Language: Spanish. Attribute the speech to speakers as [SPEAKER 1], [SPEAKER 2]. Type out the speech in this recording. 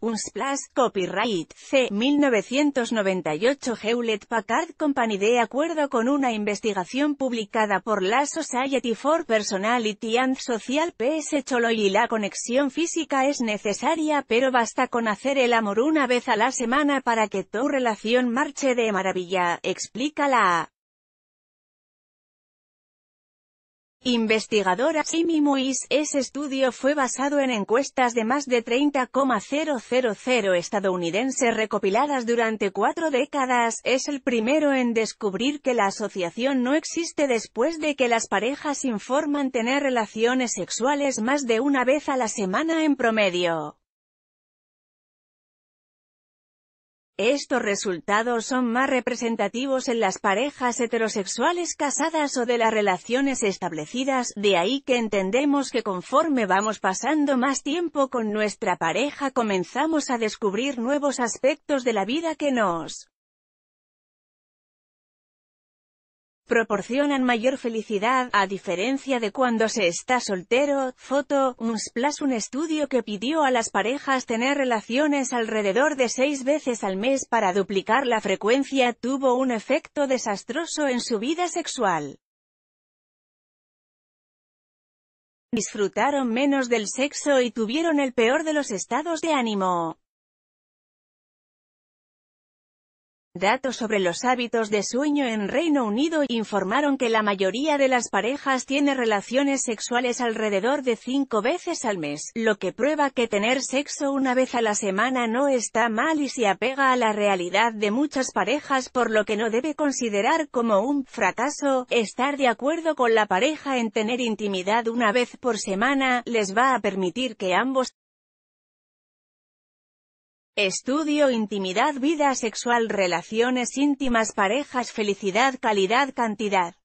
[SPEAKER 1] un splash, copyright, C. 1998 Hewlett Packard Company de acuerdo con una investigación publicada por la Society for Personality and Social PS Choloy y la conexión física es necesaria pero basta con hacer el amor una vez a la semana para que tu relación marche de maravilla, explica la Investigadora Simi Muis, ese estudio fue basado en encuestas de más de 30,000 estadounidenses recopiladas durante cuatro décadas, es el primero en descubrir que la asociación no existe después de que las parejas informan tener relaciones sexuales más de una vez a la semana en promedio. Estos resultados son más representativos en las parejas heterosexuales casadas o de las relaciones establecidas, de ahí que entendemos que conforme vamos pasando más tiempo con nuestra pareja comenzamos a descubrir nuevos aspectos de la vida que nos proporcionan mayor felicidad, a diferencia de cuando se está soltero. Foto, un un estudio que pidió a las parejas tener relaciones alrededor de seis veces al mes para duplicar la frecuencia tuvo un efecto desastroso en su vida sexual. Disfrutaron menos del sexo y tuvieron el peor de los estados de ánimo. Datos sobre los hábitos de sueño en Reino Unido informaron que la mayoría de las parejas tiene relaciones sexuales alrededor de cinco veces al mes, lo que prueba que tener sexo una vez a la semana no está mal y se apega a la realidad de muchas parejas por lo que no debe considerar como un fracaso, estar de acuerdo con la pareja en tener intimidad una vez por semana, les va a permitir que ambos Estudio intimidad vida sexual relaciones íntimas parejas felicidad calidad cantidad